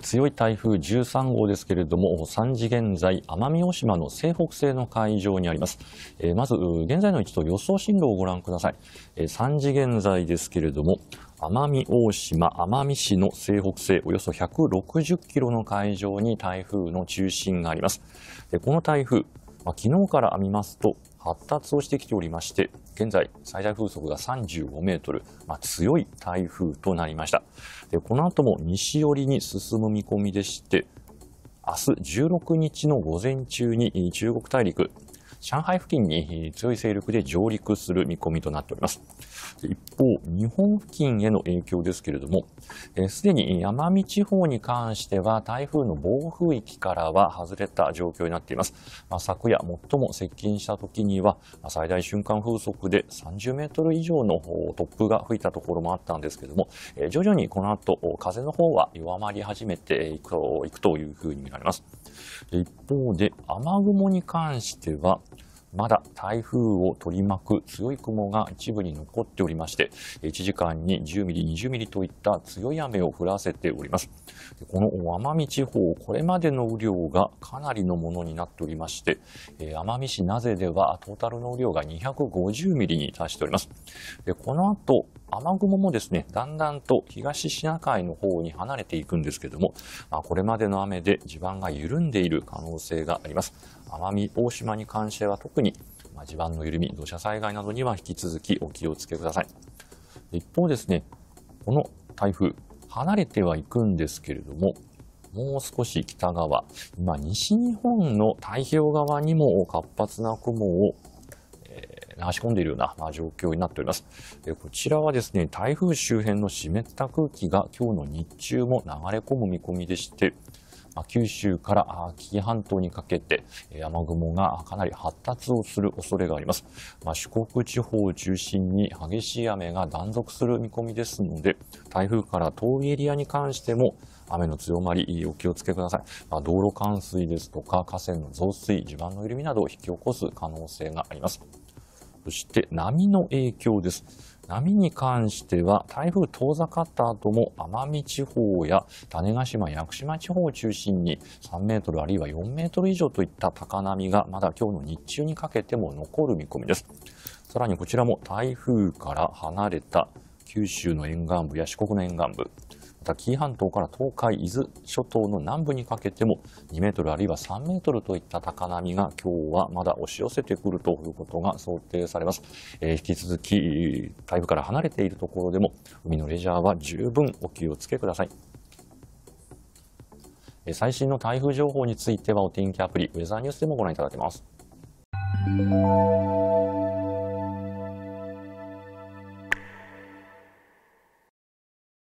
強い台風13号ですけれども、3時現在、奄美大島の西北西の海上にあります。まず、現在の位置と予想進路をご覧ください。3時現在ですけれども、奄美大島、奄美市の西北西およそ160キロの海上に台風の中心があります。この台風、昨日から見ますと、発達をしてきておりまして、現在、最大風速が35メートル、まあ、強い台風となりました。で、この後も西寄りに進む見込みでして、明日16日の午前中に中国大陸、上海付近に強い勢力で上陸する見込みとなっております。一方、日本付近への影響ですけれども、す、で、に山道地方に関しては台風の暴風域からは外れた状況になっています。まあ、昨夜最も接近した時には最大瞬間風速で30メートル以上の突風が吹いたところもあったんですけれども、徐々にこの後風の方は弱まり始めていくというふうに見られます。一方で雨雲に関しては、まだ台風を取り巻く強い雲が一部に残っておりまして、1時間に10ミリ、20ミリといった強い雨を降らせております。この奄美地方、これまでの雨量がかなりのものになっておりまして、奄美市名瀬ではトータルの雨量が250ミリに達しております。この後、雨雲もですね、だんだんと東シナ海の方に離れていくんですけども、まあ、これまでの雨で地盤が緩んでいる可能性があります。奄美大島に関しては特に、まあ、地盤の緩み、土砂災害などには引き続きお気をつけください。一方ですね、この台風、離れてはいくんですけれども、もう少し北側、今西日本の太平洋側にも活発な雲を流し込んでいるような、状況になっております。こちらはですね、台風周辺の湿った空気が今日の日中も流れ込む見込みでして、九州から紀伊半島にかけて雨雲がかなり発達をする恐れがあります。四国地方を中心に激しい雨が断続する見込みですので、台風から遠いエリアに関しても雨の強まり、お気をつけください。道路冠水ですとか河川の増水、地盤の緩みなどを引き起こす可能性があります。そして波の影響です。波に関しては、台風遠ざかった後も奄美地方や種子島、屋久島地方を中心に3メートルあるいは4メートル以上といった高波がまだ今日の日中にかけても残る見込みです。さらにこちらも台風から離れた九州の沿岸部や四国の沿岸部、また紀伊半島から東海、伊豆諸島の南部にかけても2メートルあるいは3メートルといった高波が今日はまだ押し寄せてくるということが想定されます。えー、引き続き台風から離れているところでも海のレジャーは十分お気をつけください。え最新の台風情報についてはお天気アプリウェザーニュースでもご覧いただけます。